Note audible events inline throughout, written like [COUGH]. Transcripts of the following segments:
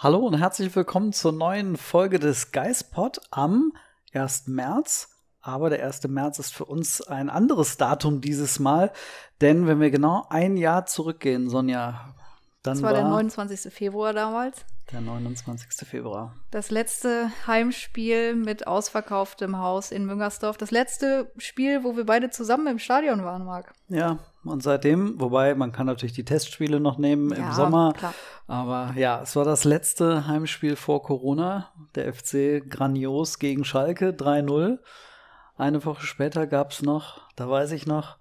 Hallo und herzlich willkommen zur neuen Folge des Geistpod am 1. März. Aber der 1. März ist für uns ein anderes Datum dieses Mal, denn wenn wir genau ein Jahr zurückgehen, Sonja, dann das war, war der 29. Februar damals. Der 29. Februar. Das letzte Heimspiel mit ausverkauftem Haus in Müngersdorf. Das letzte Spiel, wo wir beide zusammen im Stadion waren, Marc. Ja, und seitdem, wobei man kann natürlich die Testspiele noch nehmen ja, im Sommer. Klar. Aber ja, es war das letzte Heimspiel vor Corona. Der FC grandios gegen Schalke 3-0. Eine Woche später gab es noch, da weiß ich noch,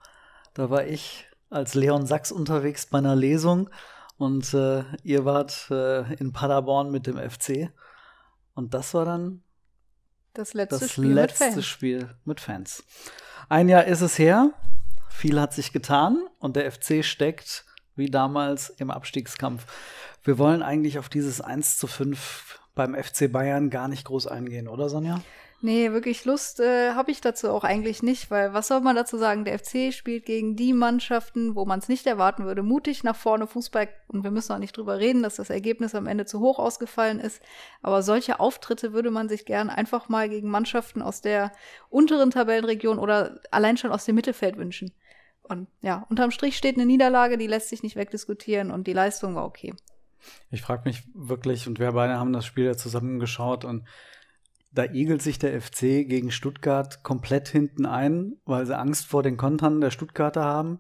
da war ich als Leon Sachs unterwegs bei einer Lesung und äh, ihr wart äh, in Paderborn mit dem FC. Und das war dann das letzte, das Spiel, letzte mit Spiel mit Fans. Ein Jahr ist es her. Viel hat sich getan und der FC steckt wie damals im Abstiegskampf. Wir wollen eigentlich auf dieses 1 zu 5 beim FC Bayern gar nicht groß eingehen, oder Sonja? Nee, wirklich Lust äh, habe ich dazu auch eigentlich nicht, weil was soll man dazu sagen? Der FC spielt gegen die Mannschaften, wo man es nicht erwarten würde, mutig nach vorne Fußball. Und wir müssen auch nicht drüber reden, dass das Ergebnis am Ende zu hoch ausgefallen ist. Aber solche Auftritte würde man sich gern einfach mal gegen Mannschaften aus der unteren Tabellenregion oder allein schon aus dem Mittelfeld wünschen. Und ja, unterm Strich steht eine Niederlage, die lässt sich nicht wegdiskutieren und die Leistung war okay. Ich frage mich wirklich, und wir beide haben das Spiel ja zusammengeschaut und da igelt sich der FC gegen Stuttgart komplett hinten ein, weil sie Angst vor den Kontern der Stuttgarter haben.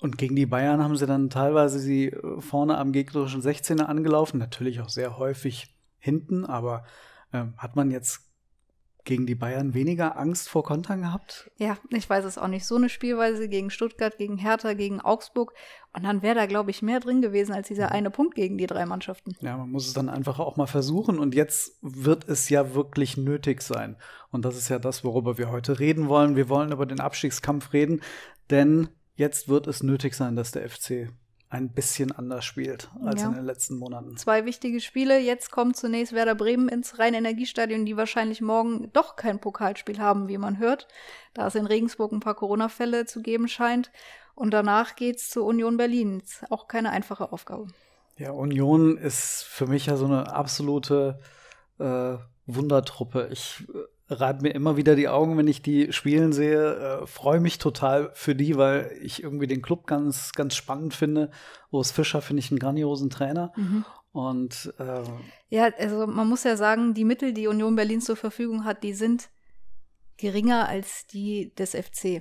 Und gegen die Bayern haben sie dann teilweise sie äh, vorne am gegnerischen 16er angelaufen, natürlich auch sehr häufig hinten, aber äh, hat man jetzt gegen die Bayern weniger Angst vor Kontern gehabt? Ja, ich weiß es auch nicht. So eine Spielweise gegen Stuttgart, gegen Hertha, gegen Augsburg. Und dann wäre da, glaube ich, mehr drin gewesen als dieser mhm. eine Punkt gegen die drei Mannschaften. Ja, man muss es dann einfach auch mal versuchen. Und jetzt wird es ja wirklich nötig sein. Und das ist ja das, worüber wir heute reden wollen. Wir wollen über den Abstiegskampf reden, denn jetzt wird es nötig sein, dass der FC ein bisschen anders spielt als ja. in den letzten Monaten. Zwei wichtige Spiele. Jetzt kommt zunächst Werder Bremen ins Rhein-Energiestadion, die wahrscheinlich morgen doch kein Pokalspiel haben, wie man hört, da es in Regensburg ein paar Corona-Fälle zu geben scheint. Und danach geht es zu Union Berlin. Ist auch keine einfache Aufgabe. Ja, Union ist für mich ja so eine absolute äh, Wundertruppe. Ich äh, reibt mir immer wieder die Augen, wenn ich die spielen sehe. Äh, Freue mich total für die, weil ich irgendwie den Club ganz, ganz spannend finde. Urs Fischer finde ich einen grandiosen Trainer. Mhm. Und ähm, ja, also man muss ja sagen, die Mittel, die Union Berlin zur Verfügung hat, die sind geringer als die des FC.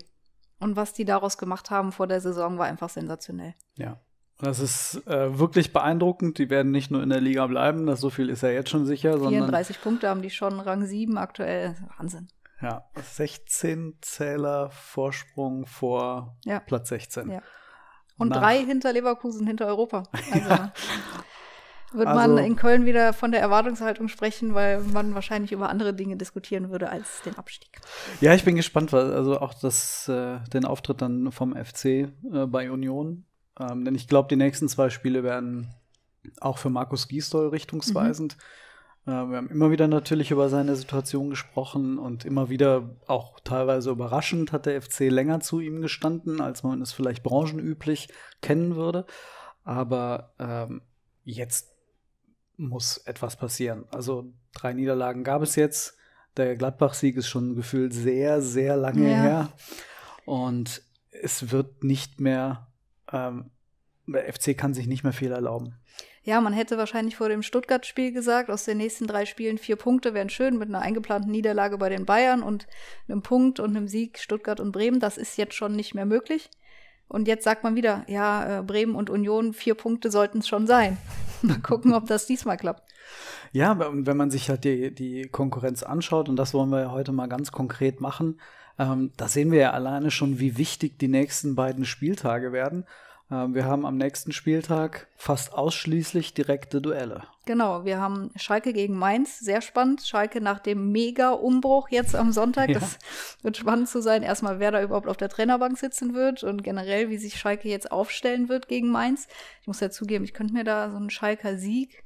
Und was die daraus gemacht haben vor der Saison, war einfach sensationell. Ja. Das ist äh, wirklich beeindruckend. Die werden nicht nur in der Liga bleiben, das so viel ist ja jetzt schon sicher. 34 sondern, Punkte haben die schon, Rang 7 aktuell. Wahnsinn. Ja, 16 Zähler Vorsprung vor ja. Platz 16. Ja. Und Nach. drei hinter Leverkusen, hinter Europa. Also ja. [LAUGHS] wird also, man in Köln wieder von der Erwartungshaltung sprechen, weil man wahrscheinlich über andere Dinge diskutieren würde als den Abstieg. Ja, ich bin gespannt, weil also auch das, äh, den Auftritt dann vom FC äh, bei Union ähm, denn ich glaube, die nächsten zwei Spiele werden auch für Markus Gisdol richtungsweisend. Mhm. Äh, wir haben immer wieder natürlich über seine Situation gesprochen und immer wieder auch teilweise überraschend hat der FC länger zu ihm gestanden, als man es vielleicht branchenüblich kennen würde. Aber ähm, jetzt muss etwas passieren. Also drei Niederlagen gab es jetzt. Der Gladbach-Sieg ist schon gefühlt sehr, sehr lange ja. her. Und es wird nicht mehr ähm, der FC kann sich nicht mehr viel erlauben. Ja, man hätte wahrscheinlich vor dem Stuttgart-Spiel gesagt, aus den nächsten drei Spielen vier Punkte wären schön mit einer eingeplanten Niederlage bei den Bayern und einem Punkt und einem Sieg Stuttgart und Bremen. Das ist jetzt schon nicht mehr möglich. Und jetzt sagt man wieder, ja, äh, Bremen und Union, vier Punkte sollten es schon sein. [LAUGHS] Mal gucken, ob das diesmal klappt. Ja, wenn man sich halt die, die Konkurrenz anschaut, und das wollen wir ja heute mal ganz konkret machen, ähm, da sehen wir ja alleine schon, wie wichtig die nächsten beiden Spieltage werden. Ähm, wir haben am nächsten Spieltag fast ausschließlich direkte Duelle. Genau, wir haben Schalke gegen Mainz, sehr spannend. Schalke nach dem Mega-Umbruch jetzt am Sonntag, ja. das wird spannend zu sein. Erstmal, wer da überhaupt auf der Trainerbank sitzen wird und generell, wie sich Schalke jetzt aufstellen wird gegen Mainz. Ich muss ja zugeben, ich könnte mir da so einen Schalker Sieg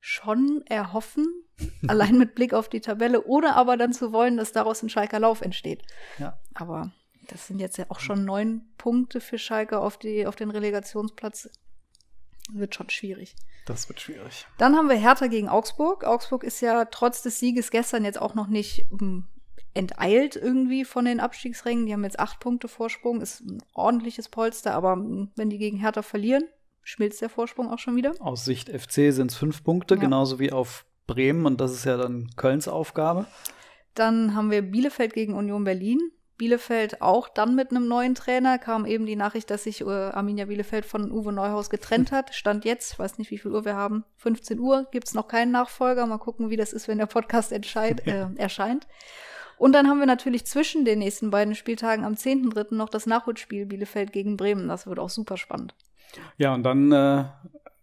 schon erhoffen, [LAUGHS] allein mit Blick auf die Tabelle, ohne aber dann zu wollen, dass daraus ein Schalker Lauf entsteht. Ja. Aber das sind jetzt ja auch schon neun Punkte für Schalke auf, die, auf den Relegationsplatz. Wird schon schwierig. Das wird schwierig. Dann haben wir Hertha gegen Augsburg. Augsburg ist ja trotz des Sieges gestern jetzt auch noch nicht hm, enteilt irgendwie von den Abstiegsrängen. Die haben jetzt acht Punkte Vorsprung. Ist ein ordentliches Polster, aber hm, wenn die gegen Hertha verlieren, schmilzt der Vorsprung auch schon wieder. Aus Sicht FC sind es fünf Punkte, ja. genauso wie auf Bremen und das ist ja dann Kölns Aufgabe. Dann haben wir Bielefeld gegen Union Berlin. Bielefeld auch dann mit einem neuen Trainer. Kam eben die Nachricht, dass sich äh, Arminia Bielefeld von Uwe Neuhaus getrennt hm. hat. Stand jetzt, ich weiß nicht, wie viel Uhr wir haben, 15 Uhr, gibt es noch keinen Nachfolger. Mal gucken, wie das ist, wenn der Podcast [LAUGHS] äh, erscheint. Und dann haben wir natürlich zwischen den nächsten beiden Spieltagen am 10.3. noch das Nachholspiel Bielefeld gegen Bremen. Das wird auch super spannend. Ja, und dann äh,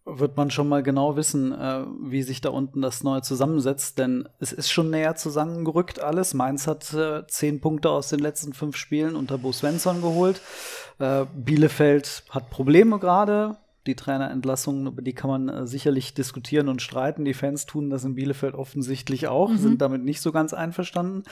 wird man schon mal genau wissen, äh, wie sich da unten das Neue zusammensetzt, denn es ist schon näher zusammengerückt alles. Mainz hat äh, zehn Punkte aus den letzten fünf Spielen unter Bo Svensson geholt. Äh, Bielefeld hat Probleme gerade. Die Trainerentlassungen, über die kann man äh, sicherlich diskutieren und streiten. Die Fans tun das in Bielefeld offensichtlich auch, mhm. sind damit nicht so ganz einverstanden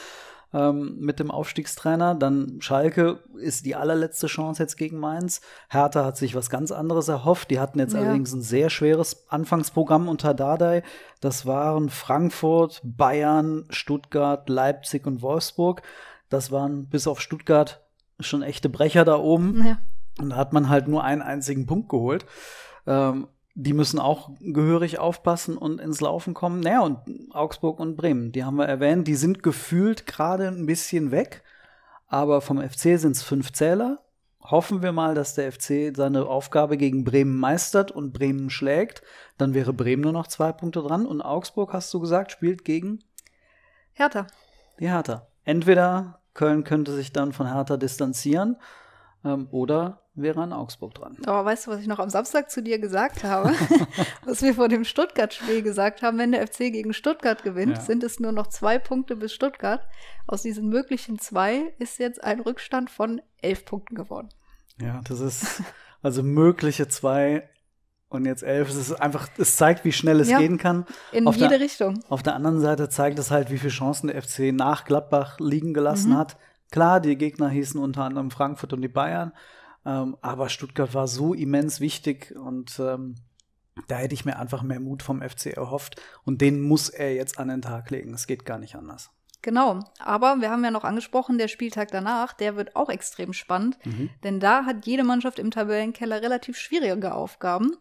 ähm, mit dem Aufstiegstrainer. Dann Schalke ist die allerletzte Chance jetzt gegen Mainz. Hertha hat sich was ganz anderes erhofft. Die hatten jetzt ja. allerdings ein sehr schweres Anfangsprogramm unter Dardai. Das waren Frankfurt, Bayern, Stuttgart, Leipzig und Wolfsburg. Das waren bis auf Stuttgart schon echte Brecher da oben. Ja. Und da hat man halt nur einen einzigen Punkt geholt. Ähm, die müssen auch gehörig aufpassen und ins Laufen kommen. Naja, und Augsburg und Bremen, die haben wir erwähnt, die sind gefühlt gerade ein bisschen weg, aber vom FC sind es fünf Zähler. Hoffen wir mal, dass der FC seine Aufgabe gegen Bremen meistert und Bremen schlägt. Dann wäre Bremen nur noch zwei Punkte dran. Und Augsburg, hast du gesagt, spielt gegen Hertha. Die Hertha. Entweder Köln könnte sich dann von Hertha distanzieren ähm, oder wäre an Augsburg dran. Aber weißt du, was ich noch am Samstag zu dir gesagt habe? [LAUGHS] was wir vor dem Stuttgart-Spiel gesagt haben, wenn der FC gegen Stuttgart gewinnt, ja. sind es nur noch zwei Punkte bis Stuttgart. Aus diesen möglichen zwei ist jetzt ein Rückstand von elf Punkten geworden. Ja, das ist also mögliche zwei und jetzt elf. Es ist einfach, es zeigt, wie schnell es ja, gehen kann. In auf jede der, Richtung. Auf der anderen Seite zeigt es halt, wie viele Chancen der FC nach Gladbach liegen gelassen mhm. hat. Klar, die Gegner hießen unter anderem Frankfurt und die Bayern. Ähm, aber Stuttgart war so immens wichtig und ähm, da hätte ich mir einfach mehr Mut vom FC erhofft und den muss er jetzt an den Tag legen. Es geht gar nicht anders. Genau, aber wir haben ja noch angesprochen, der Spieltag danach, der wird auch extrem spannend, mhm. denn da hat jede Mannschaft im Tabellenkeller relativ schwierige Aufgaben.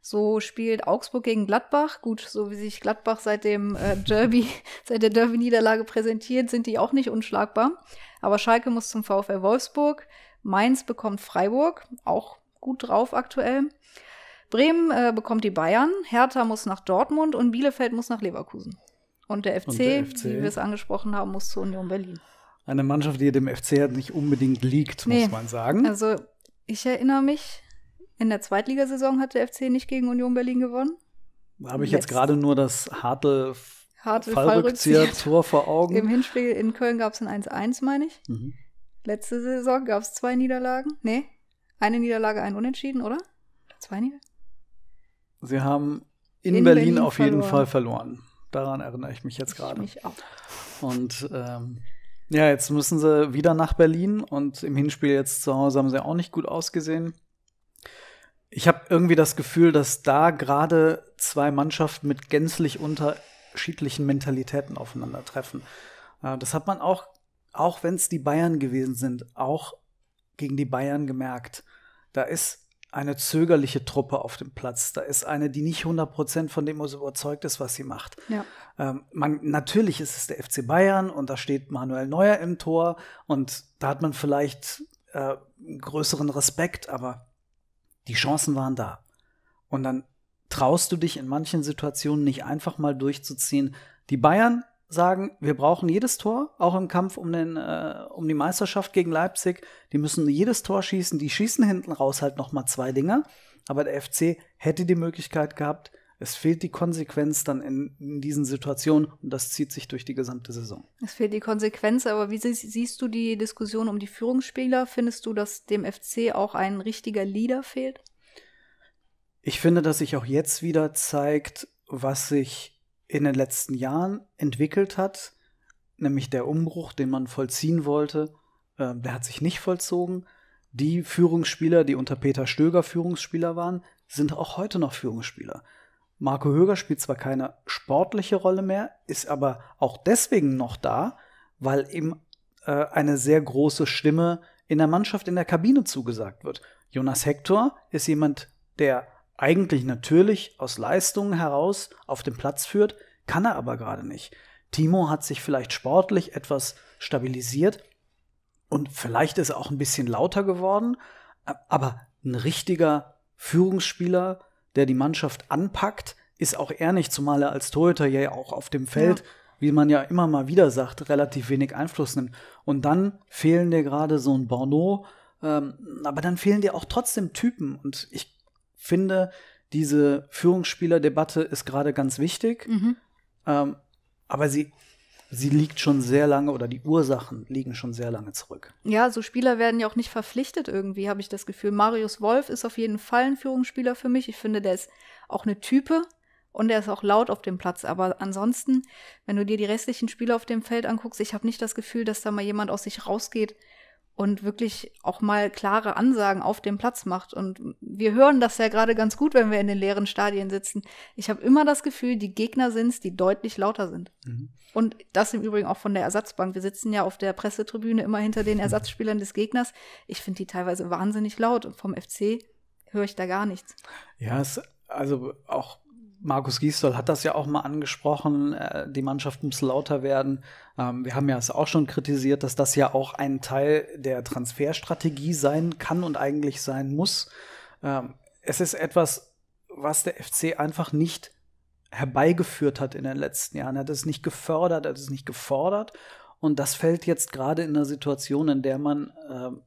So spielt Augsburg gegen Gladbach. Gut, so wie sich Gladbach seit dem äh, Derby, [LAUGHS] seit der Derby-Niederlage präsentiert, sind die auch nicht unschlagbar. Aber Schalke muss zum VfL Wolfsburg, Mainz bekommt Freiburg, auch gut drauf aktuell. Bremen äh, bekommt die Bayern, Hertha muss nach Dortmund und Bielefeld muss nach Leverkusen. Und der FC, und der FC. wie wir es angesprochen haben, muss zur Union Berlin. Eine Mannschaft, die dem FC halt nicht unbedingt liegt, nee. muss man sagen. Also ich erinnere mich, in der Zweitligasaison hat der FC nicht gegen Union Berlin gewonnen. Da Habe ich Letzt. jetzt gerade nur das harte, Hartl Fallrückzieher-Tor vor Augen. [LAUGHS] Im Hinspiel in Köln gab es ein 1-1, meine ich. Mhm. Letzte Saison gab es zwei Niederlagen. Nee, eine Niederlage, ein Unentschieden, oder? Zwei Niederlagen? Sie haben in, in Berlin, Berlin, auf verloren. jeden Fall verloren. Daran erinnere ich mich jetzt gerade. Mich auch. Und ähm, ja, jetzt müssen sie wieder nach Berlin und im Hinspiel jetzt zu Hause haben sie auch nicht gut ausgesehen. Ich habe irgendwie das Gefühl, dass da gerade zwei Mannschaften mit gänzlich unterschiedlichen Mentalitäten aufeinandertreffen. Äh, das hat man auch auch wenn es die Bayern gewesen sind, auch gegen die Bayern gemerkt. Da ist eine zögerliche Truppe auf dem Platz. Da ist eine, die nicht 100% von dem was überzeugt ist, was sie macht. Ja. Ähm, man, natürlich ist es der FC Bayern und da steht Manuel Neuer im Tor und da hat man vielleicht äh, größeren Respekt, aber die Chancen waren da. Und dann traust du dich in manchen Situationen nicht einfach mal durchzuziehen. Die Bayern sagen, wir brauchen jedes Tor, auch im Kampf um, den, äh, um die Meisterschaft gegen Leipzig. Die müssen jedes Tor schießen. Die schießen hinten raus halt nochmal zwei Dinger. Aber der FC hätte die Möglichkeit gehabt. Es fehlt die Konsequenz dann in, in diesen Situationen und das zieht sich durch die gesamte Saison. Es fehlt die Konsequenz, aber wie sie, siehst du die Diskussion um die Führungsspieler? Findest du, dass dem FC auch ein richtiger Leader fehlt? Ich finde, dass sich auch jetzt wieder zeigt, was sich in den letzten Jahren entwickelt hat, nämlich der Umbruch, den man vollziehen wollte, äh, der hat sich nicht vollzogen. Die Führungsspieler, die unter Peter Stöger Führungsspieler waren, sind auch heute noch Führungsspieler. Marco Höger spielt zwar keine sportliche Rolle mehr, ist aber auch deswegen noch da, weil ihm äh, eine sehr große Stimme in der Mannschaft in der Kabine zugesagt wird. Jonas Hector ist jemand, der eigentlich natürlich aus Leistungen heraus auf den Platz führt, kann er aber gerade nicht. Timo hat sich vielleicht sportlich etwas stabilisiert und vielleicht ist er auch ein bisschen lauter geworden, aber ein richtiger Führungsspieler, der die Mannschaft anpackt, ist auch er nicht, zumal er als Torhüter ja auch auf dem Feld, ja. wie man ja immer mal wieder sagt, relativ wenig Einfluss nimmt. Und dann fehlen dir gerade so ein Bordeaux, ähm, aber dann fehlen dir auch trotzdem Typen. Und ich finde, diese Führungsspielerdebatte ist gerade ganz wichtig, mhm. ähm, aber sie, sie liegt schon sehr lange oder die Ursachen liegen schon sehr lange zurück. Ja, so Spieler werden ja auch nicht verpflichtet irgendwie, habe ich das Gefühl. Marius Wolf ist auf jeden Fall ein Führungsspieler für mich. Ich finde, der ist auch eine Type und er ist auch laut auf dem Platz. Aber ansonsten, wenn du dir die restlichen Spieler auf dem Feld anguckst, ich habe nicht das Gefühl, dass da mal jemand aus sich rausgeht und wirklich auch mal klare Ansagen auf dem Platz macht. Und wir hören das ja gerade ganz gut, wenn wir in den leeren Stadien sitzen. Ich habe immer das Gefühl, die Gegner sind es, die deutlich lauter sind. Mhm. Und das im Übrigen auch von der Ersatzbank. Wir sitzen ja auf der Pressetribüne immer hinter den mhm. Ersatzspielern des Gegners. Ich finde die teilweise wahnsinnig laut und vom FC höre ich da gar nichts. Ja, es, also auch Markus Giesdol hat das ja auch mal angesprochen, äh, die Mannschaft muss lauter werden. Ähm, wir haben ja es auch schon kritisiert, dass das ja auch ein Teil der Transferstrategie sein kann und eigentlich sein muss. Ähm, es ist etwas, was der FC einfach nicht herbeigeführt hat in den letzten Jahren. Er hat es nicht gefördert, er hat es nicht gefordert. Und das fällt jetzt gerade in einer Situation, in der man ähm,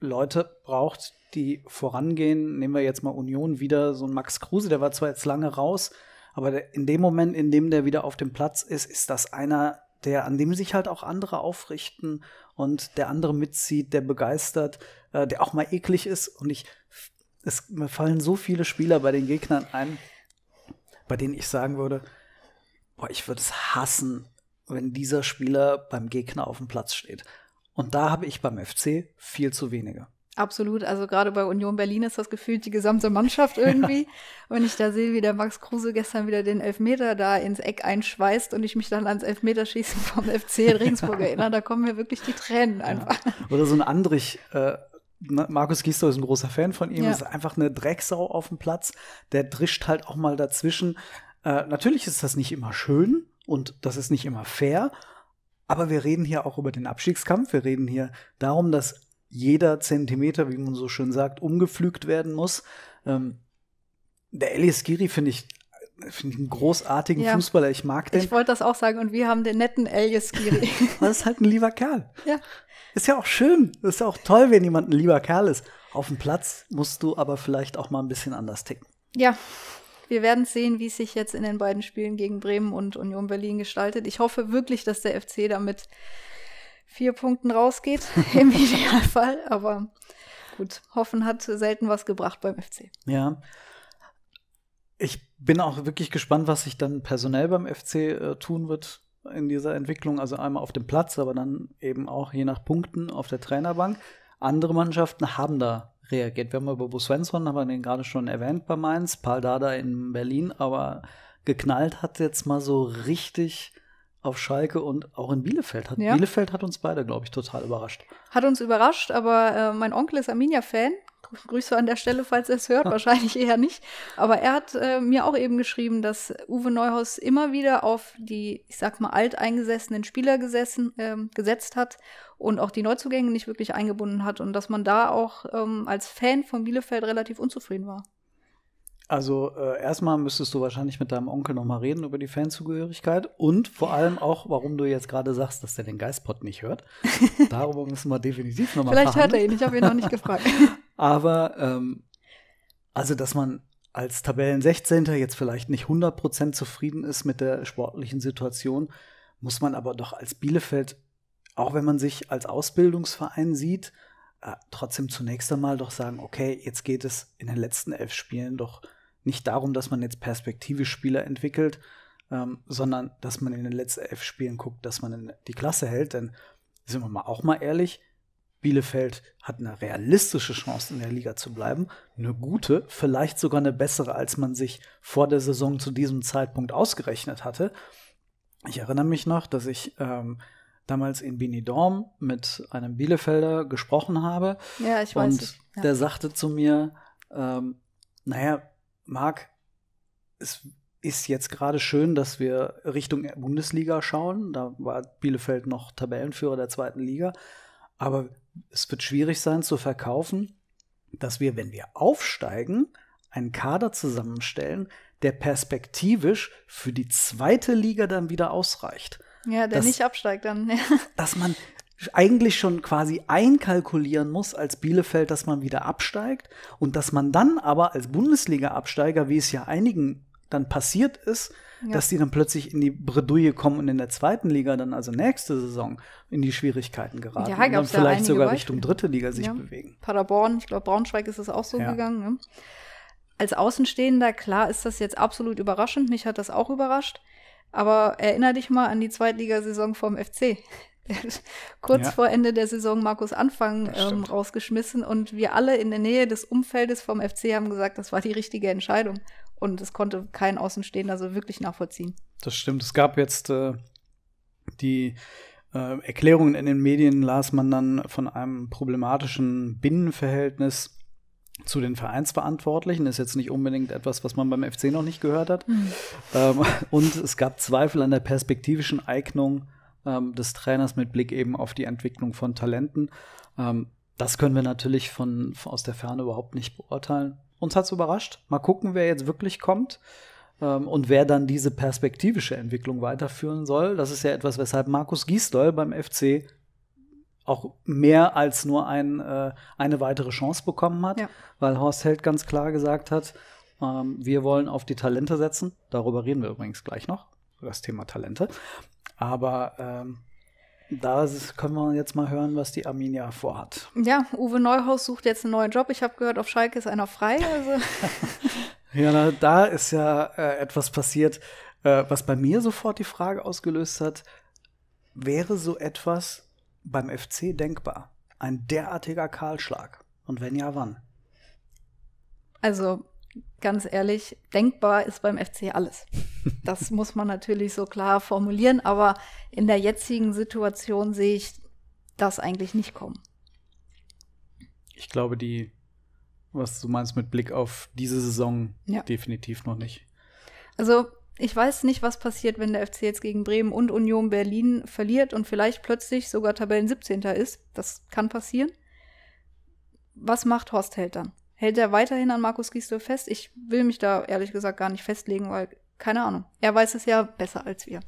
Leute braucht, die vorangehen. Nehmen wir jetzt mal Union wieder, so ein Max Kruse, der war zwar jetzt lange raus, aber in dem Moment, in dem der wieder auf dem Platz ist, ist das einer, der, an dem sich halt auch andere aufrichten und der andere mitzieht, der begeistert, äh, der auch mal eklig ist. Und ich, es mir fallen so viele Spieler bei den Gegnern ein, bei denen ich sagen würde, boah, ich würde es hassen, wenn dieser Spieler beim Gegner auf dem Platz steht. Und da habe ich beim FC viel zu wenige. Absolut. Also gerade bei Union Berlin ist das gefühlt die gesamte Mannschaft irgendwie. [LAUGHS] Ja. Wenn ich da sehe, wie der Max Kruse gestern wieder den Elfmeter da ins Eck einschweißt und ich mich dann ans Elfmeterschießen vom FC in Regensburg ja. [LAUGHS] [LAUGHS] erinnere, da kommen mir wirklich die Tränen einfach. Ja. Oder so ein Andrich. Äh, ne, Markus Giesler ist ein großer Fan von ihm. Ist einfach eine Drecksau auf dem Platz. Der drischt halt auch mal dazwischen. Äh, natürlich ist das nicht immer schön und das ist nicht immer fair. Aber wir reden hier auch über den Abstiegskampf. Wir reden hier darum, dass jeder Zentimeter, wie man so schön sagt, umgepflügt werden muss. Ähm, der Elias Giri finde ich, find ich einen großartigen ja. Fußballer. Ich mag den. Ich wollte das auch sagen. Und wir haben den netten Elias Giri. [LAUGHS] das ist halt ein lieber Kerl. Ja. Ist ja auch schön. Ist ja auch toll, wenn jemand ein lieber Kerl ist. Auf dem Platz musst du aber vielleicht auch mal ein bisschen anders ticken. Ja, wir werden sehen, wie es sich jetzt in den beiden Spielen gegen Bremen und Union Berlin gestaltet. Ich hoffe wirklich, dass der FC damit vier Punkten rausgeht, [LAUGHS] im Idealfall. Aber gut, Hoffen hat selten was gebracht beim FC. Ja. Ich bin auch wirklich gespannt, was sich dann personell beim FC äh, tun wird in dieser Entwicklung. Also einmal auf dem Platz, aber dann eben auch je nach Punkten auf der Trainerbank. Andere Mannschaften haben da reagiert. Wir haben über Bo Svensson, haben wir den gerade schon erwähnt bei Mainz, Paul Dada in Berlin, aber geknallt hat jetzt mal so richtig auf Schalke und auch in Bielefeld. Hat, ja. Bielefeld hat uns beide, glaube ich, total überrascht. Hat uns überrascht, aber äh, mein Onkel ist Arminia-Fan Grüße an der Stelle, falls er es hört, wahrscheinlich eher nicht. Aber er hat äh, mir auch eben geschrieben, dass Uwe Neuhaus immer wieder auf die, ich sag mal, alteingesessenen Spieler gesessen, äh, gesetzt hat und auch die Neuzugänge nicht wirklich eingebunden hat und dass man da auch ähm, als Fan von Bielefeld relativ unzufrieden war. Also äh, erstmal müsstest du wahrscheinlich mit deinem Onkel nochmal reden über die Fanzugehörigkeit und vor allem auch, warum du jetzt gerade sagst, dass der den Geistpot nicht hört. Darüber müssen wir definitiv nochmal Vielleicht verhandeln. hört er ihn, ich habe ihn noch nicht gefragt. [LAUGHS] Aber ähm, also, dass man als Tabellen 16. jetzt vielleicht nicht 100% zufrieden ist mit der sportlichen Situation, muss man aber doch als Bielefeld, auch wenn man sich als Ausbildungsverein sieht, äh, trotzdem zunächst einmal doch sagen, okay, jetzt geht es in den letzten elf Spielen doch nicht darum, dass man jetzt perspektive Spieler entwickelt, ähm, sondern dass man in den letzten elf Spielen guckt, dass man in die Klasse hält. Denn sind wir mal auch mal ehrlich, Bielefeld hat eine realistische Chance, in der Liga zu bleiben. Eine gute, vielleicht sogar eine bessere, als man sich vor der Saison zu diesem Zeitpunkt ausgerechnet hatte. Ich erinnere mich noch, dass ich ähm, damals in Benidorm mit einem Bielefelder gesprochen habe. Ja, ich weiß. Und es, ja. der sagte zu mir, ähm, naja, Marc, es ist jetzt gerade schön, dass wir Richtung Bundesliga schauen. Da war Bielefeld noch Tabellenführer der zweiten Liga. Aber es wird schwierig sein zu verkaufen, dass wir, wenn wir aufsteigen, einen Kader zusammenstellen, der perspektivisch für die zweite Liga dann wieder ausreicht. Ja, der dass, nicht absteigt dann. Ja. [LAUGHS] Dass man eigentlich schon quasi einkalkulieren muss als Bielefeld, dass man wieder absteigt und dass man dann aber als Bundesliga-Absteiger, wie es ja einigen dann passiert ist, ja. dass die dann plötzlich in die Bredouille kommen und in der zweiten Liga dann also nächste Saison in die Schwierigkeiten geraten ja, und dann vielleicht sogar Beispiele. Richtung dritte Liga sich ja. bewegen. Paderborn, ich glaube Braunschweig ist es auch so gegangen. Ne? Als Außenstehender, klar ist das jetzt absolut überraschend, mich hat das auch überrascht, aber erinnere dich mal an die Zweitligasaison vom FC. [LAUGHS] kurz ja. vor Ende der Saison Markus Anfang ähm, rausgeschmissen und wir alle in der Nähe des Umfeldes vom FC haben gesagt, das war die richtige Entscheidung. Und es konnte kein Außenstehender so wirklich nachvollziehen. Das stimmt. Es gab jetzt äh, die äh, Erklärungen in den Medien, las man dann von einem problematischen Binnenverhältnis zu den Vereinsverantwortlichen. Das Ist jetzt nicht unbedingt etwas, was man beim FC noch nicht gehört hat. Mhm. Ähm, [LAUGHS] und es gab Zweifel an der perspektivischen Eignung ähm, des Trainers mit Blick eben auf die Entwicklung von Talenten. Ähm, das können wir natürlich von, aus der Ferne überhaupt nicht beurteilen. Uns hat es überrascht. Mal gucken, wer jetzt wirklich kommt ähm, und wer dann diese perspektivische Entwicklung weiterführen soll. Das ist ja etwas, weshalb Markus Gisdol beim FC auch mehr als nur ein, äh, eine weitere Chance bekommen hat, ja. weil Horst Held ganz klar gesagt hat, ähm, wir wollen auf die Talente setzen. Darüber reden wir übrigens gleich noch, das Thema Talente. Aber ähm, da können wir jetzt mal hören, was die Arminia vorhat. Ja, Uwe Neuhaus sucht jetzt einen neuen Job. Ich habe gehört, auf Schalke ist einer frei. Also. [LAUGHS] ja, na, da ist ja äh, etwas passiert, äh, was bei mir sofort die Frage ausgelöst hat, wäre so etwas beim FC denkbar? Ein derartiger Kahlschlag? Und wenn ja, wann? Also ganz ehrlich, denkbar ist beim FC alles. [LAUGHS] Das muss man natürlich so klar formulieren, aber in der jetzigen Situation sehe ich das eigentlich nicht kommen. Ich glaube, die, was du meinst mit Blick auf diese Saison, ja. definitiv noch nicht. Also ich weiß nicht, was passiert, wenn der FC jetzt gegen Bremen und Union Berlin verliert und vielleicht plötzlich sogar Tabellen 17. ist. Das kann passieren. Was macht Horst Held dann? hält er weiterhin an Markus Giesler fest? Ich will mich da ehrlich gesagt gar nicht festlegen, weil, keine Ahnung, er weiß es ja besser als wir.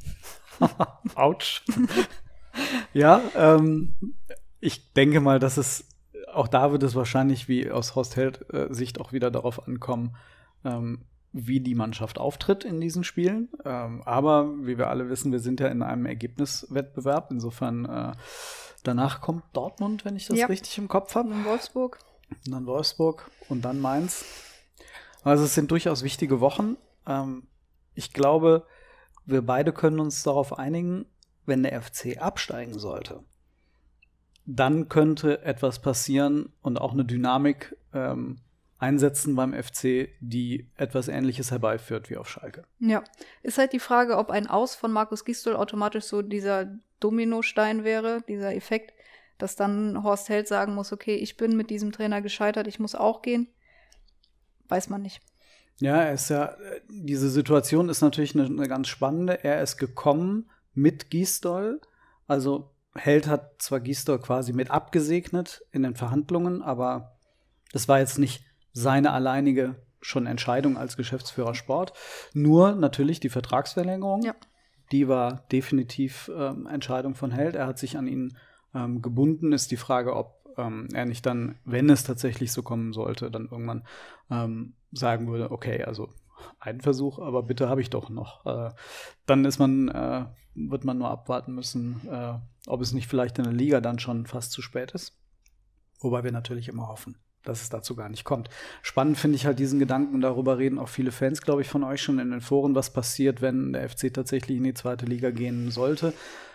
[LAUGHS] Autsch. [LAUGHS] ja, ähm, ich denke mal, dass es, auch da wird es wahrscheinlich wie aus Horst Held-Sicht äh, auch wieder darauf ankommen, ähm, wie die Mannschaft auftritt in diesen Spielen. Ähm, aber wie wir alle wissen, wir sind ja in einem Ergebniswettbewerb. Insofern äh, danach kommt Dortmund, wenn ich das ja. richtig im Kopf habe. In Wolfsburg und dann Wolfsburg und dann Mainz. Also es sind durchaus wichtige Wochen. Ähm, ich glaube, wir beide können uns darauf einigen, wenn der FC absteigen sollte, dann könnte etwas passieren und auch eine Dynamik ähm, einsetzen beim FC, die etwas Ähnliches herbeiführt wie auf Schalke. Ja, ist halt die Frage, ob ein Aus von Markus Gistel automatisch so dieser Dominostein wäre, dieser Effekt, dass dann Horst Held sagen muss, okay, ich bin mit diesem Trainer gescheitert, ich muss auch gehen, weiß man nicht. Ja, ist ja, äh, diese Situation ist natürlich eine, eine ganz spannende. Er ist gekommen mit Gisdol. Also Held hat zwar Gisdol quasi mit abgesegnet in den Verhandlungen, aber das war jetzt nicht seine alleinige schon Entscheidung als Geschäftsführer Sport. Nur natürlich die Vertragsverlängerung. Ja. Die war definitiv ähm, Entscheidung von Held. Er hat sich an ihn äh, ähm, gebunden, ist die Frage, ob ähm, er nicht dann, wenn es tatsächlich so kommen sollte, dann irgendwann ähm, sagen würde, okay, also ein Versuch, aber bitte habe ich doch noch. Äh, dann ist man, äh, wird man nur abwarten müssen, äh, ob es nicht vielleicht in der Liga dann schon fast zu spät ist. Wobei wir natürlich immer hoffen, dass es dazu gar nicht kommt. Spannend finde ich halt diesen Gedanken, darüber reden auch viele Fans, glaube ich, von euch schon in den Foren, was passiert, wenn der FC tatsächlich in die zweite Liga gehen sollte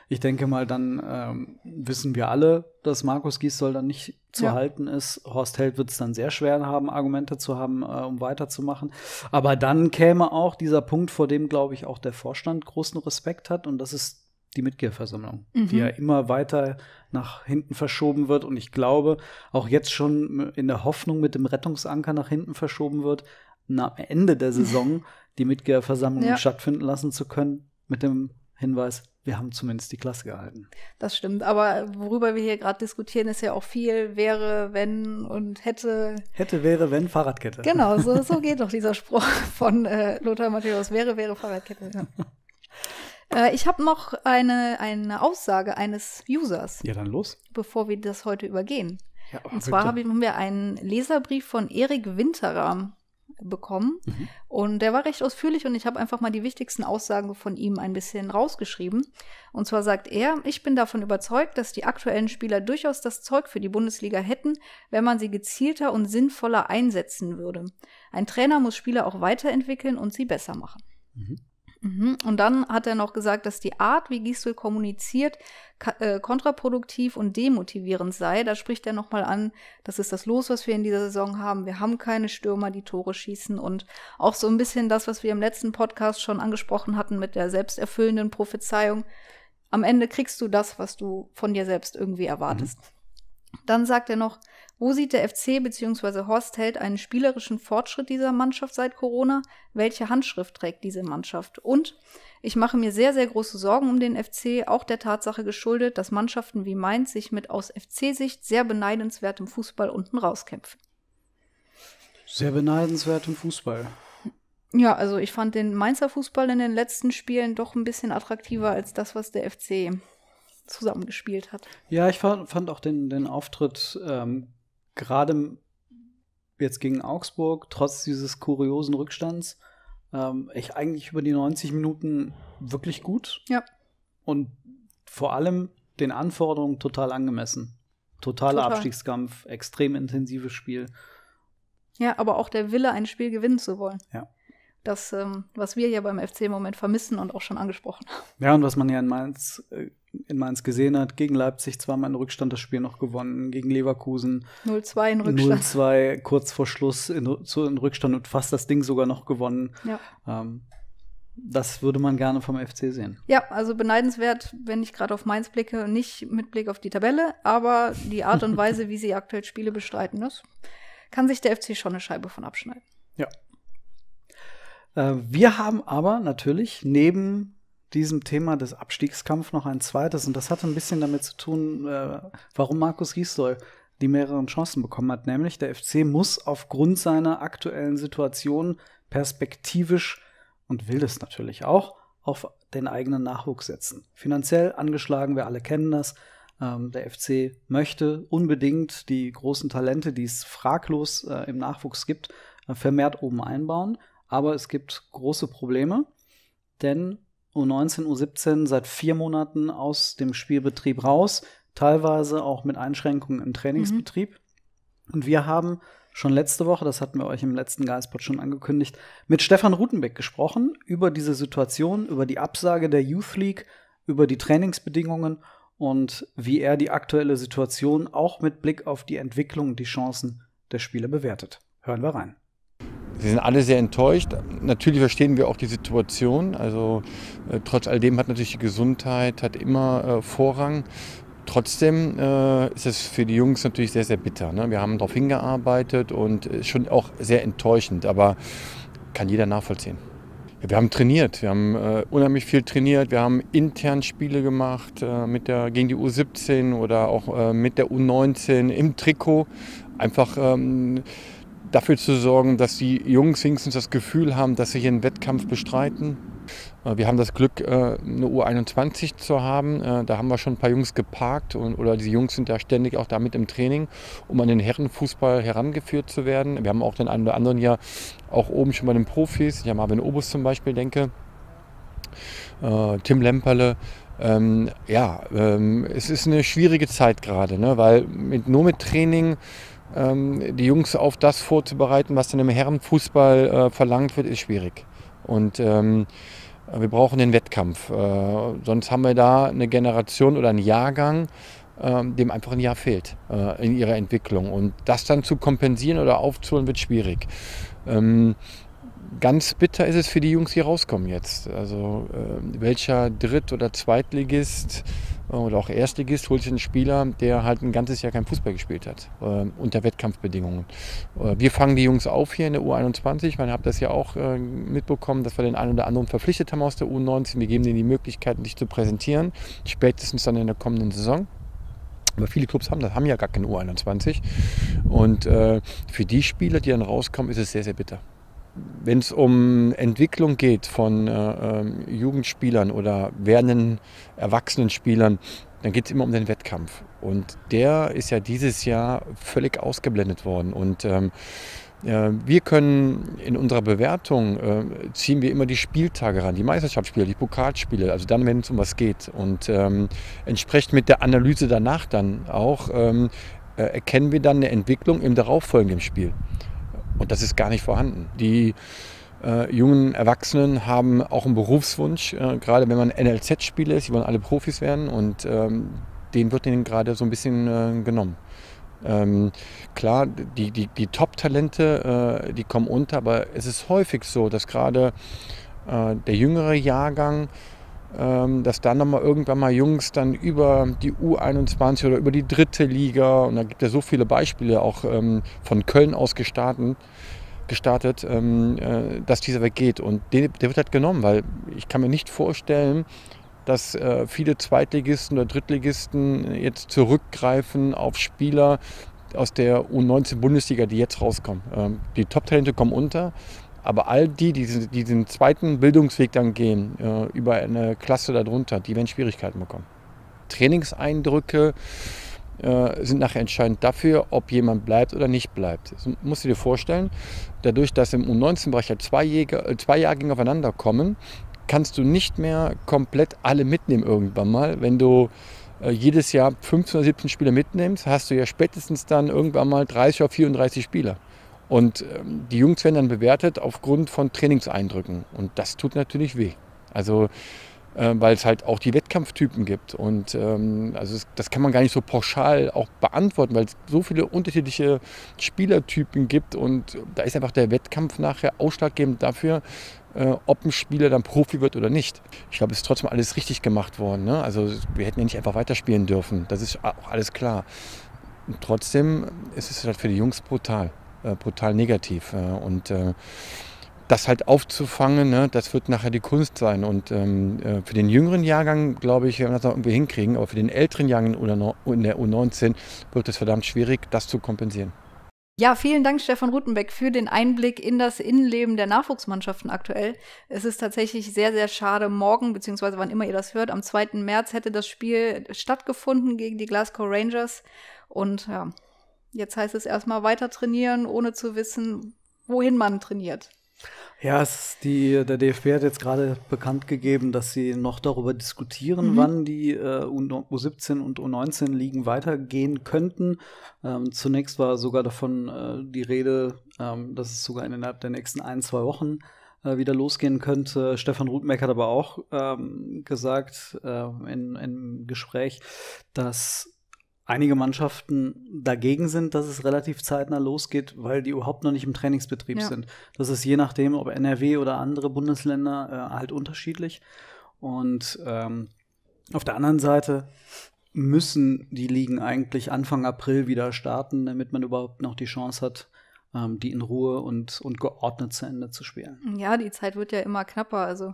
ich denke mal, dann ähm, wissen wir alle, dass Markus Giesdoll dann nicht zu ja. halten ist. Horst Held wird es dann sehr schwer haben, Argumente zu haben, äh, um weiterzumachen. Aber dann käme auch dieser Punkt, vor dem, glaube ich, auch der Vorstand großen Respekt hat. Und das ist die Mitgliederversammlung, mhm. die ja immer weiter nach hinten verschoben wird. Und ich glaube, auch jetzt schon in der Hoffnung mit dem Rettungsanker nach hinten verschoben wird, am Ende der [LAUGHS] Saison die Mitgliederversammlung ja. stattfinden lassen zu können, mit dem Hinweis, wir haben zumindest die Klasse gehalten. Das stimmt, aber worüber wir hier gerade diskutieren, ist ja auch viel wäre, wenn und hätte. Hätte, wäre, wenn Fahrradkette. Genau, so, so [LAUGHS] geht doch dieser Spruch von äh, Lothar Matthäus. Wäre, wäre Fahrradkette. Ja. [LAUGHS] Äh, ich habe noch eine, eine Aussage eines Users. Ja, dann los. Bevor wir das heute übergehen. Ja, und zwar haben wir einen Leserbrief von Erik Winterer bekommen. Mhm. Und der war recht ausführlich und ich habe einfach mal die wichtigsten Aussagen von ihm ein bisschen rausgeschrieben. Und zwar sagt er, ich bin davon überzeugt, dass die aktuellen Spieler durchaus das Zeug für die Bundesliga hätten, wenn man sie gezielter und sinnvoller einsetzen würde. Ein Trainer muss Spieler auch weiterentwickeln und sie besser machen. Mhm. mhm. Und dann hat er noch gesagt, dass die Art, wie Gisdol kommuniziert, äh, kontraproduktiv und demotivierend sei. Da spricht er nochmal an, das ist das Los, was wir in dieser Saison haben. Wir haben keine Stürmer, die Tore schießen und auch so ein bisschen das, was wir im letzten Podcast schon angesprochen hatten mit der selbsterfüllenden Prophezeiung. Am Ende kriegst du das, was du von dir selbst irgendwie erwartest. Mhm. Dann sagt er noch, wo sieht der FC bzw. Horst Held einen spielerischen Fortschritt dieser Mannschaft seit Corona? Welche Handschrift trägt diese Mannschaft? Und ich mache mir sehr, sehr große Sorgen um den FC, auch der Tatsache geschuldet, dass Mannschaften wie Mainz sich mit aus FC-Sicht sehr beneidenswertem Fußball unten rauskämpfen. Sehr beneidenswertem Fußball. Ja, also ich fand den Mainzer Fußball in den letzten Spielen doch ein bisschen attraktiver als das, was der FC zusammengespielt hat. Ja, ich fand, fand auch den, den Auftritt ähm, gerade jetzt gegen Augsburg, trotz dieses kuriosen Rückstands, ähm, echt eigentlich über die 90 Minuten wirklich gut. Ja. Und vor allem den Anforderungen total angemessen. Totaler total. Abstiegskampf, extrem intensives Spiel. Ja, aber auch der Wille, ein Spiel gewinnen zu wollen. Ja. Das, ähm, was wir ja beim FC im Moment vermissen und auch schon angesprochen haben. Ja, und was man ja in Mainz äh, in Mainz gesehen hat. Gegen Leipzig zweimal in Rückstand das Spiel noch gewonnen. Gegen Leverkusen 0-2 in Rückstand. 0-2 kurz vor Schluss in, zu, in Rückstand und fast das Ding sogar noch gewonnen. Ja. Ähm, das würde man gerne vom FC sehen. Ja, also beneidenswert, wenn ich gerade auf Mainz blicke, nicht mit Blick auf die Tabelle, aber die Art und [LAUGHS] Weise, wie sie aktuell Spiele bestreiten, das kann sich der FC schon eine Scheibe von abschneiden. Ja. Äh, wir haben aber natürlich neben diesem Thema des Abstiegskampfs noch ein zweites und das hatte ein bisschen damit zu tun, äh, warum Markus Riesdoll die mehreren Chancen bekommen hat, nämlich der FC muss aufgrund seiner aktuellen Situation perspektivisch und will es natürlich auch auf den eigenen Nachwuchs setzen. Finanziell angeschlagen, wir alle kennen das. Ähm, der FC möchte unbedingt die großen Talente, die es fraglos äh, im Nachwuchs gibt, äh, vermehrt oben einbauen. Aber es gibt große Probleme, denn U19, U17 seit vier Monaten aus dem Spielbetrieb raus, teilweise auch mit Einschränkungen im Trainingsbetrieb. Mhm. Und wir haben schon letzte Woche, das hatten wir euch im letzten Geistpot schon angekündigt, mit Stefan Rutenbeck gesprochen über diese Situation, über die Absage der Youth League, über die Trainingsbedingungen und wie er die aktuelle Situation auch mit Blick auf die Entwicklung, und die Chancen der Spieler bewertet. Hören wir rein. Sie sind alle sehr enttäuscht. Natürlich verstehen wir auch die Situation. Also äh, trotz all dem hat natürlich die Gesundheit hat immer äh, Vorrang. Trotzdem äh, ist es für die Jungs natürlich sehr, sehr bitter. Ne? Wir haben darauf hingearbeitet und äh, schon auch sehr enttäuschend, aber kann jeder nachvollziehen. Ja, wir haben trainiert, wir haben äh, unheimlich viel trainiert, wir haben intern Spiele gemacht äh, mit der, gegen die U17 oder auch äh, mit der U19 im Trikot. Einfach ähm, dafür zu sorgen, dass die Jungs wenigstens das Gefühl haben, dass sie hier einen Wettkampf bestreiten. Äh, wir haben das Glück, äh, eine U21 zu haben. Äh, da haben wir schon ein paar Jungs geparkt und, oder diese Jungs sind da ständig auch damit im Training, um an den Herrenfußball herangeführt zu werden. Wir haben auch den einen oder anderen ja auch oben schon bei den Profis. Ich an Marvin Obus zum Beispiel denke, Tim Lemperle. Ähm, ja, ähm, es ist eine schwierige Zeit gerade, ne? weil mit, nur mit Training ähm, die Jungs auf das vorzubereiten, was dann im Herrenfußball äh, verlangt wird, ist schwierig. Und ähm, wir brauchen den Wettkampf. Äh, sonst haben wir da eine Generation oder einen Jahrgang, ähm, dem einfach ein Jahr fehlt äh, in ihrer Entwicklung. Und das dann zu kompensieren oder aufzuholen, wird schwierig. ganz bitter ist es für die Jungs, die rauskommen jetzt. Also welcher Dritt- oder Zweitligist ähm, oder auch Erstligist holt sich einen Spieler, der halt ein ganzes Jahr kein Fußball gespielt hat, äh, unter Wettkampfbedingungen. Äh, wir fangen die Jungs auf hier in der U21. Man hat das ja auch äh, mitbekommen, dass wir den einen oder anderen verpflichtet haben aus der U19. Wir geben denen die Möglichkeit, sich zu präsentieren, spätestens dann in der kommenden Saison. Aber viele Clubs haben das, haben ja gar keine U21. Und äh, für die Spieler, die dann rauskommen, ist es sehr, sehr bitter wenn es um Entwicklung geht von äh, ähm, Jugendspielern oder werdenden erwachsenen Spielern, dann geht es immer um den Wettkampf. Und der ist ja dieses Jahr völlig ausgeblendet worden. Und ähm, äh, wir können in unserer Bewertung äh, ziehen wir immer die Spieltage ran, die Meisterschaftsspiele, die Pokalspiele, also dann, wenn es um was geht. Und ähm, entsprechend mit der Analyse danach dann auch ähm, äh, erkennen wir dann eine Entwicklung im darauffolgenden Spiel. Und das ist gar nicht vorhanden. Die äh, jungen Erwachsenen haben auch einen Berufswunsch, äh, gerade wenn man NLZ-Spieler ist, die wollen alle Profis werden und ähm, den wird ihnen gerade so ein bisschen äh, genommen. Ähm, klar, die, die, die Top-Talente, äh, die kommen unter, aber es ist häufig so, dass gerade äh, der jüngere Jahrgang ähm, dass dann nochmal irgendwann mal Jungs dann über die U21 oder über die dritte Liga, und da gibt es ja so viele Beispiele, auch ähm, von Köln aus gestartet, gestartet ähm, äh, dass dieser Weg geht. Und der wird halt genommen, weil ich kann mir nicht vorstellen, dass äh, viele Zweitligisten oder Drittligisten jetzt zurückgreifen auf Spieler aus der U19-Bundesliga, die jetzt rauskommen. Ähm, die Top-Talente kommen unter. Aber all die, die diesen, die diesen zweiten Bildungsweg dann gehen, äh, über eine Klasse darunter, die werden Schwierigkeiten bekommen. Trainingseindrücke äh, sind nachher entscheidend dafür, ob jemand bleibt oder nicht bleibt. Das musst du dir vorstellen, dadurch, dass im U19-Bereich zwei, äh, zwei Jahrgänge aufeinander kommen, kannst du nicht mehr komplett alle mitnehmen irgendwann mal. Wenn du äh, jedes Jahr 15 oder 17 Spieler mitnimmst, hast du ja spätestens dann irgendwann mal 30 oder 34 Spieler. Und ähm, die Jungs werden dann bewertet aufgrund von Trainingseindrücken. Und das tut natürlich weh. Also, äh, weil es halt auch die Wettkampftypen gibt. Und ähm, also das kann man gar nicht so pauschal auch beantworten, weil es so viele unterschiedliche Spielertypen gibt. Und da ist einfach der Wettkampf nachher ausschlaggebend dafür, äh, ob ein Spieler dann Profi wird oder nicht. Ich glaube, es ist trotzdem alles richtig gemacht worden. Ne? Also wir hätten ja nicht einfach weiterspielen dürfen. Das ist auch alles klar. Und trotzdem ist es halt für die Jungs brutal. Äh, brutal negativ. Äh, und äh, das halt aufzufangen, ne, das wird nachher die Kunst sein. Und ähm, für den jüngeren Jahrgang, glaube ich, werden wir das noch irgendwie hinkriegen. Aber für den älteren Jahrgang in der U19 wird es verdammt schwierig, das zu kompensieren. Ja, vielen Dank, Stefan Rutenbeck, für den Einblick in das Innenleben der Nachwuchsmannschaften aktuell. Es ist tatsächlich sehr, sehr schade. Morgen, beziehungsweise wann immer ihr das hört, am 2. März hätte das Spiel stattgefunden gegen die Glasgow Rangers. Und ja, Jetzt heißt es erstmal weiter trainieren, ohne zu wissen, wohin man trainiert. Ja, die, der DFB hat jetzt gerade bekannt gegeben, dass sie noch darüber diskutieren, mhm. wann die äh, U17 und U19 Ligen weitergehen könnten. Ähm, zunächst war sogar davon äh, die Rede, ähm, dass es sogar innerhalb der nächsten ein, zwei Wochen äh, wieder losgehen könnte. Stefan Rudmeck hat aber auch ähm, gesagt äh, in, in einem Gespräch, dass einige Mannschaften dagegen sind, dass es relativ zeitnah losgeht, weil die überhaupt noch nicht im Trainingsbetrieb ja. sind. Das ist je nachdem, ob NRW oder andere Bundesländer äh, halt unterschiedlich. Und ähm, auf der anderen Seite müssen die Ligen eigentlich Anfang April wieder starten, damit man überhaupt noch die Chance hat, ähm, die in Ruhe und, und geordnet zu Ende zu spielen. Ja, die Zeit wird ja immer knapper. Also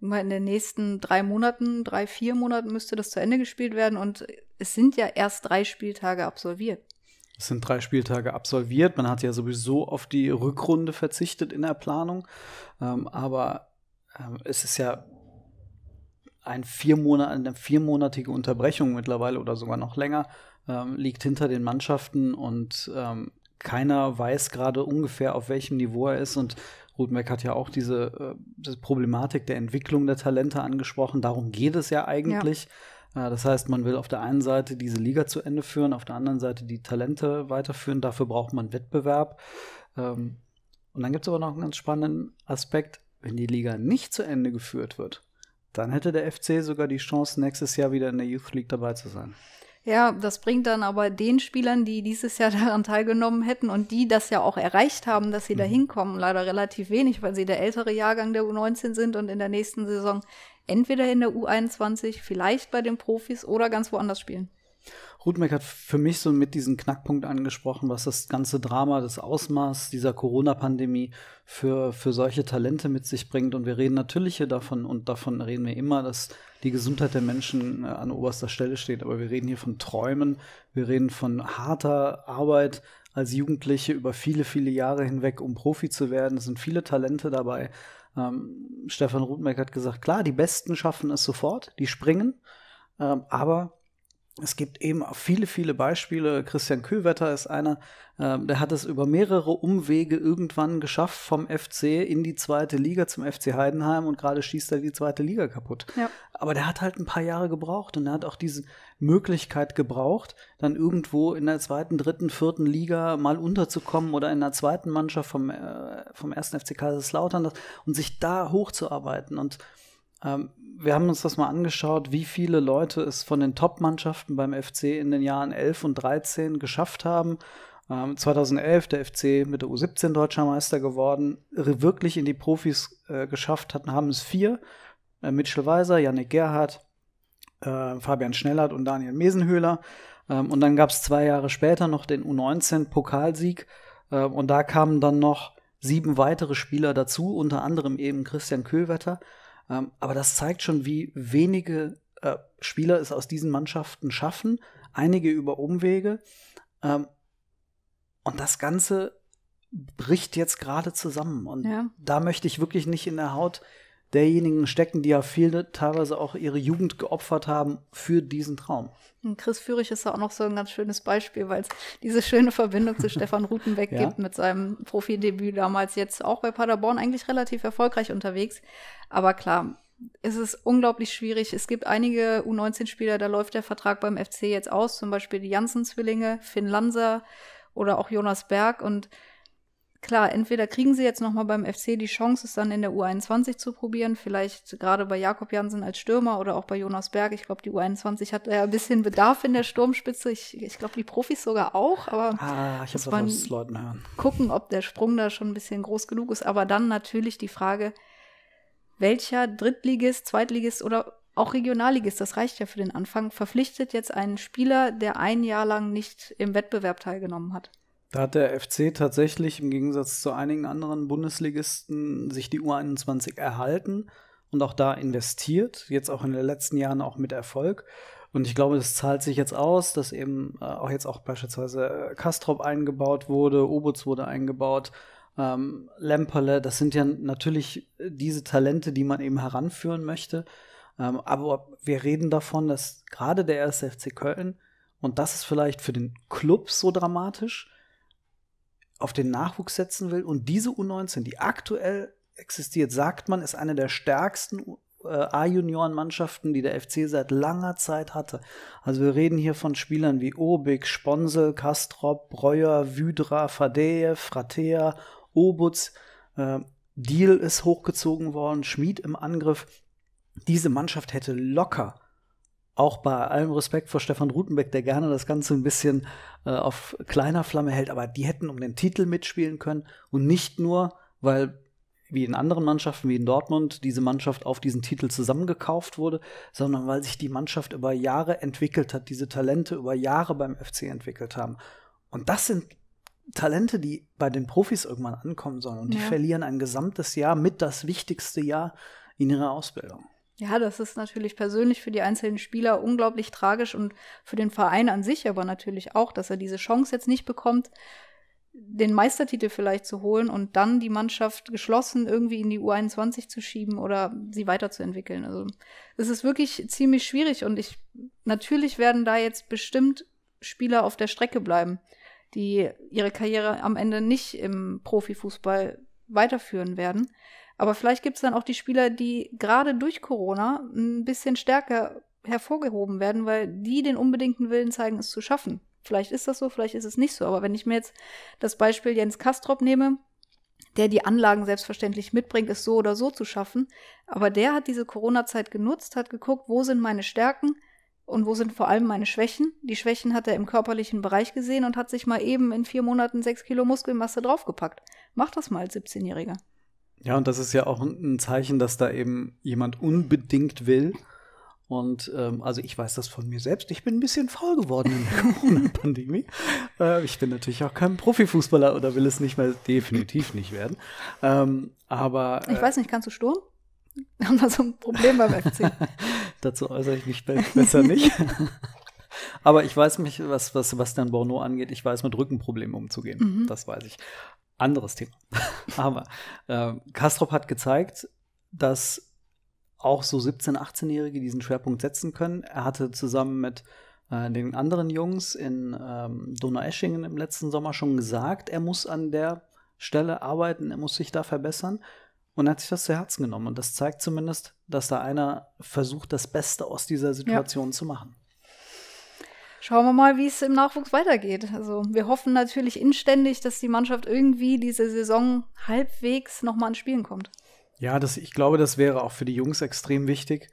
in den nächsten drei Monaten, drei, vier Monaten müsste das zu Ende gespielt werden und es sind ja erst drei Spieltage absolviert. Es sind drei Spieltage absolviert. Man hat ja sowieso auf die Rückrunde verzichtet in der Planung. Ähm, aber ähm, es ist ja ein vier eine viermonatige Unterbrechung mittlerweile oder sogar noch länger ähm, liegt hinter den Mannschaften und ähm, keiner weiß gerade ungefähr, auf welchem Niveau er ist. Und Rudmeck hat ja auch diese, äh, diese, Problematik der Entwicklung der Talente angesprochen. Darum geht es ja eigentlich. Ja. Äh, das heißt, man will auf der einen Seite diese Liga zu Ende führen, auf der anderen Seite die Talente weiterführen. Dafür braucht man Wettbewerb. Ähm, und dann gibt es aber noch einen ganz spannenden Aspekt. Wenn die Liga nicht zu Ende geführt wird, dann hätte der FC sogar die Chance, nächstes Jahr wieder in der Youth League dabei zu sein. Ja, das bringt dann aber den Spielern, die dieses Jahr [LAUGHS] daran teilgenommen hätten und die das ja auch erreicht haben, dass sie mhm. da hinkommen, leider relativ wenig, weil sie der ältere Jahrgang der U19 sind und in der nächsten Saison entweder in der U21, vielleicht bei den Profis oder ganz woanders spielen. Rudmeck hat für mich so mit diesem Knackpunkt angesprochen, was das ganze Drama, das Ausmaß dieser Corona-Pandemie für, für solche Talente mit sich bringt. Und wir reden natürlich hier davon, und davon reden wir immer, dass die Gesundheit der Menschen äh, an oberster Stelle steht. Aber wir reden hier von Träumen, wir reden von harter Arbeit als Jugendliche über viele, viele Jahre hinweg, um Profi zu werden. Es sind viele Talente dabei. Ähm, Stefan Rudmeck hat gesagt, klar, die Besten schaffen es sofort, die springen. Ähm, aber es gibt eben viele, viele Beispiele. Christian Kühlwetter ist einer, ähm, der hat es über mehrere Umwege irgendwann geschafft vom FC in die zweite Liga zum FC Heidenheim und gerade schießt er die zweite Liga kaputt. Ja. Aber der hat halt ein paar Jahre gebraucht und er hat auch diese Möglichkeit gebraucht, dann irgendwo in der zweiten, dritten, vierten Liga mal unterzukommen oder in der zweiten Mannschaft vom, äh, vom ersten FC Kaiserslautern und sich da hochzuarbeiten und ähm, wir haben uns das mal angeschaut, wie viele Leute es von den Top-Mannschaften beim FC in den Jahren 11 und 13 geschafft haben. 2011 ähm, der FC mit der U17 Deutscher Meister geworden, wirklich in die Profis äh, geschafft hatten, haben es vier. Äh, Mitchell Weiser, Yannick Gerhardt, äh, Fabian Schnellert und Daniel Mesenhöhler. Ähm, und dann gab es zwei Jahre später noch den U19-Pokalsieg. Ähm, und da kamen dann noch sieben weitere Spieler dazu, unter anderem eben Christian Köhlwetter. Ähm, aber das zeigt schon, wie wenige äh, Spieler es aus diesen Mannschaften schaffen, einige über Umwege. Ähm, und das Ganze bricht jetzt gerade zusammen. Und ja. da möchte ich wirklich nicht in der Haut derjenigen stecken, die ja viele ne, teilweise auch ihre Jugend geopfert haben für diesen Traum. Chris Führig ist ja auch noch so ein ganz schönes Beispiel, weil es diese schöne Verbindung zu Stefan [LAUGHS] Rutenbeck ja. gibt mit seinem Profidebüt damals, jetzt auch bei Paderborn eigentlich relativ erfolgreich unterwegs. Aber klar, es ist unglaublich schwierig. Es gibt einige U19-Spieler, da läuft der Vertrag beim FC jetzt aus, zum Beispiel die Janssen-Zwillinge, Finn Lanser oder auch Jonas Berg und klar, entweder kriegen sie jetzt nochmal beim FC die Chance, es dann in der U21 zu probieren, vielleicht gerade bei Jakob Jansen als Stürmer oder auch bei Jonas Berg. Ich glaube, die U21 hat ja ein bisschen Bedarf in der Sturmspitze. Ich, ich glaube, die Profis sogar auch, aber ah, ich muss man Leuten hören. gucken, ob der Sprung da schon ein bisschen groß genug ist. Aber dann natürlich die Frage, welcher Drittligist, Zweitligist oder auch Regionalligist, das reicht ja für den Anfang, verpflichtet jetzt einen Spieler, der ein Jahr lang nicht im Wettbewerb teilgenommen hat. Da hat der FC tatsächlich im Gegensatz zu einigen anderen Bundesligisten sich die U21 erhalten und auch da investiert, jetzt auch in den letzten Jahren auch mit Erfolg. Und ich glaube, das zahlt sich jetzt aus, dass eben äh, auch jetzt auch beispielsweise äh, Kastrop eingebaut wurde, Obutz wurde eingebaut, ähm, Lemperle, das sind ja natürlich diese Talente, die man eben heranführen möchte. Ähm, aber wir reden davon, dass gerade der 1. FC Köln, und das ist vielleicht für den Club so dramatisch, auf den Nachwuchs setzen will. Und diese U19, die aktuell existiert, sagt man, ist eine der stärksten äh, A-Junioren-Mannschaften, die der FC seit langer Zeit hatte. Also wir reden hier von Spielern wie Obig, Sponsel, Kastrop, Breuer, Wydra, Fadeev, Fratea, Obutz. Äh, Deal ist hochgezogen worden, Schmied im Angriff. Diese Mannschaft hätte locker auch bei allem Respekt vor Stefan Rutenbeck, der gerne das Ganze ein bisschen äh, auf kleiner Flamme hält, aber die hätten um den Titel mitspielen können und nicht nur, weil wie in anderen Mannschaften, wie in Dortmund, diese Mannschaft auf diesen Titel zusammengekauft wurde, sondern weil sich die Mannschaft über Jahre entwickelt hat, diese Talente über Jahre beim FC entwickelt haben. Und das sind Talente, die bei den Profis irgendwann ankommen sollen. Und ja. die verlieren ein gesamtes Jahr mit das wichtigste Jahr in ihrer Ausbildung. Ja, das ist natürlich persönlich für die einzelnen Spieler unglaublich tragisch und für den Verein an sich aber natürlich auch, dass er diese Chance jetzt nicht bekommt, den Meistertitel vielleicht zu holen und dann die Mannschaft geschlossen irgendwie in die U21 zu schieben oder sie weiterzuentwickeln. Also es ist wirklich ziemlich schwierig und ich natürlich werden da jetzt bestimmt Spieler auf der Strecke bleiben, die ihre Karriere am Ende nicht im Profifußball weiterführen werden. Aber vielleicht gibt es dann auch die Spieler, die gerade durch Corona ein bisschen stärker hervorgehoben werden, weil die den unbedingten Willen zeigen, es zu schaffen. Vielleicht ist das so, vielleicht ist es nicht so. Aber wenn ich mir jetzt das Beispiel Jens Kastrop nehme, der die Anlagen selbstverständlich mitbringt, es so oder so zu schaffen. Aber der hat diese Corona-Zeit genutzt, hat geguckt, wo sind meine Stärken und wo sind vor allem meine Schwächen. Die Schwächen hat er im körperlichen Bereich gesehen und hat sich mal eben in vier Monaten sechs Kilo Muskelmasse draufgepackt. Mach das mal als 17-Jähriger. Ja, und das ist ja auch ein Zeichen, dass da eben jemand unbedingt will. Und ähm, also ich weiß das von mir selbst. Ich bin ein bisschen faul geworden in der [LAUGHS] Corona-Pandemie. Äh, ich bin natürlich auch kein Profifußballer oder will es nicht mehr, definitiv nicht werden. Ähm, aber äh, ich weiß nicht, kannst du Sturm? [LAUGHS] Haben wir so ein Problem beim FC? [LAUGHS] Dazu äußere ich mich besser nicht. aber ich weiß mich, was, was Sebastian Borno angeht, ich weiß mit Rückenproblemen umzugehen. Mhm. Das weiß ich. Anderes Thema. [LAUGHS] Aber äh, Kastrop hat gezeigt, dass auch so 17-, 18-Jährige diesen Schwerpunkt setzen können. Er hatte zusammen mit äh, den anderen Jungs in ähm, Donaueschingen im letzten Sommer schon gesagt, er muss an der Stelle arbeiten, er muss sich da verbessern und hat sich das zu Herzen genommen. Und das zeigt zumindest, dass da einer versucht, das Beste aus dieser Situation ja. zu machen schauen wir mal, wie es im Nachwuchs weitergeht. Also wir hoffen natürlich inständig, dass die Mannschaft irgendwie diese Saison halbwegs nochmal ins Spielen kommt. Ja, das, ich glaube, das wäre auch für die Jungs extrem wichtig,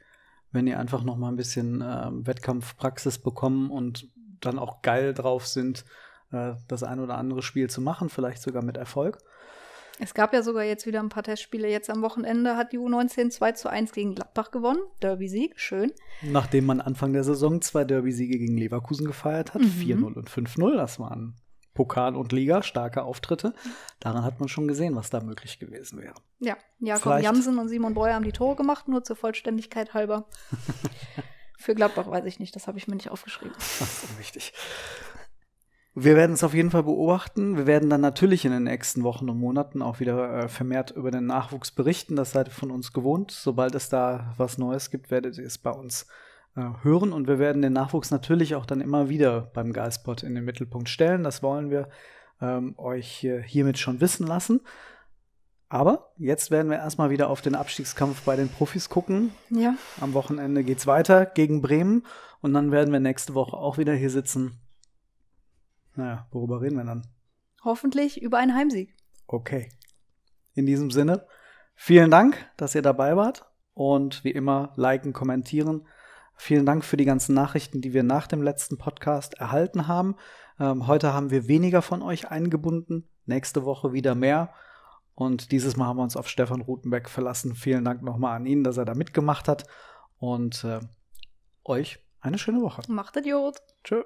wenn die einfach nochmal ein bisschen äh, Wettkampfpraxis bekommen und dann auch geil drauf sind, äh, das ein oder andere Spiel zu machen, vielleicht sogar mit Erfolg. Es gab ja sogar jetzt wieder ein paar Testspiele. Jetzt am Wochenende hat die U19 2 zu 1 gegen Gladbach gewonnen. Derby-Sieg, schön. Nachdem man Anfang der Saison zwei Derby-Siege gegen Leverkusen gefeiert hat, mhm. 4-0 und 5-0, das waren Pokal und Liga, starke Auftritte. Daran hat man schon gesehen, was da möglich gewesen wäre. Ja, Jakob Vielleicht. Jansen und Simon Breuer haben die Tore gemacht, nur zur Vollständigkeit halber. [LAUGHS] Für Gladbach weiß ich nicht, das habe ich mir nicht aufgeschrieben. Das ist unwichtig. Wir werden es auf jeden Fall beobachten. Wir werden dann natürlich in den nächsten Wochen und Monaten auch wieder äh, vermehrt über den Nachwuchs berichten. Das seid ihr von uns gewohnt. Sobald es da was Neues gibt, werdet ihr es bei uns äh, hören. Und wir werden den Nachwuchs natürlich auch dann immer wieder beim Geistbot in den Mittelpunkt stellen. Das wollen wir ähm, euch hiermit schon wissen lassen. Aber jetzt werden wir erstmal wieder auf den Abstiegskampf bei den Profis gucken. Ja. Am Wochenende geht es weiter gegen Bremen. Und dann werden wir nächste Woche auch wieder hier sitzen naja, worüber reden wir dann? Hoffentlich über einen Heimsieg. Okay. In diesem Sinne, vielen Dank, dass ihr dabei wart. Und wie immer, liken, kommentieren. Vielen Dank für die ganzen Nachrichten, die wir nach dem letzten Podcast erhalten haben. Ähm, heute haben wir weniger von euch eingebunden, nächste Woche wieder mehr. Und dieses Mal haben wir uns auf Stefan Rutenbeck verlassen. Vielen Dank nochmal an ihn, dass er da mitgemacht hat. Und äh, euch eine schöne Woche. Macht Idiot. Tschö.